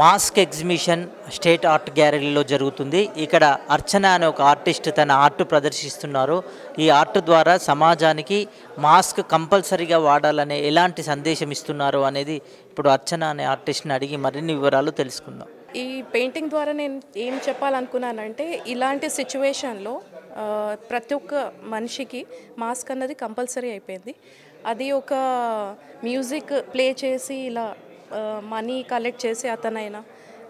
mask exhibition state art గ్యాలరీలో జరుగుతుంది ఇక్కడ అర్చన అనే ఒక ఆర్టిస్ట్ తన ఆర్ట్ ప్రదర్శిస్తున్నారు ఈ ఆర్ట్ ద్వారా సమాజానికి మాస్క్ కంపల్సరీగా వాడాలనే ఎలాంటి సందేశం ఇస్తున్నారు అనేది ఇప్పుడు అర్చన అనే ఆర్టిస్ట్ని అడిగి మరిన్ని వివరాలు తెలుసుకుందాం ఈ పెయింటింగ్ ద్వారా నేను ఏం చెప్పాలనుకున్నానంటే ఇలాంటి సిచ్యువేషన్లో ప్రతి ఒక్క మనిషికి మాస్క్ అన్నది కంపల్సరీ అయిపోయింది అది ఒక మ్యూజిక్ ప్లే చేసి ఇలా మనీ కలెక్ట్ చేసే అతనైనా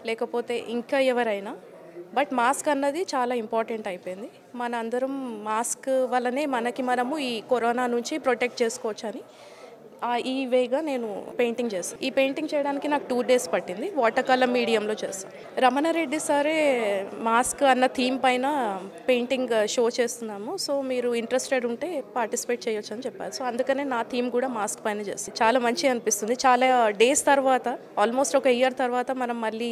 లేకపోతే ఇంకా ఎవరైనా బట్ మాస్క్ అన్నది చాలా ఇంపార్టెంట్ అయిపోయింది మన అందరం మాస్క్ వల్లనే మనకి మనము ఈ కరోనా నుంచి ప్రొటెక్ట్ చేసుకోవచ్చని ఆ ఈ వేగా నేను పెయింటింగ్ చేస్తాను ఈ పెయింటింగ్ చేయడానికి నాకు టూ డేస్ పట్టింది వాటర్ కలర్ మీడియంలో చేస్తాను రమణారెడ్డి సారే మాస్క్ అన్న థీమ్ పైన పెయింటింగ్ షో చేస్తున్నాము సో మీరు ఇంట్రెస్టెడ్ ఉంటే పార్టిసిపేట్ చేయొచ్చు అని చెప్పారు సో అందుకనే నా థీమ్ కూడా మాస్క్ పైన చేస్తాను చాలా మంచిగా అనిపిస్తుంది చాలా డేస్ తర్వాత ఆల్మోస్ట్ ఒక ఇయర్ తర్వాత మనం మళ్ళీ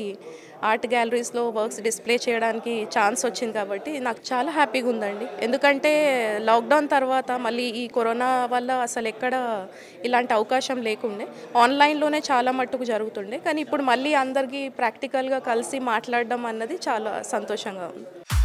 ఆర్ట్ గ్యాలరీస్లో వర్క్స్ డిస్ప్లే చేయడానికి ఛాన్స్ వచ్చింది కాబట్టి నాకు చాలా హ్యాపీగా ఉందండి ఎందుకంటే లాక్డౌన్ తర్వాత మళ్ళీ ఈ కరోనా వల్ల అసలు ఎక్కడ ఇలా ఇలాంటి అవకాశం లేకుండే ఆన్లైన్లోనే చాలా మట్టుకు జరుగుతుండే కానీ ఇప్పుడు మళ్ళీ అందరికీ ప్రాక్టికల్గా కలిసి మాట్లాడడం అన్నది చాలా సంతోషంగా ఉంది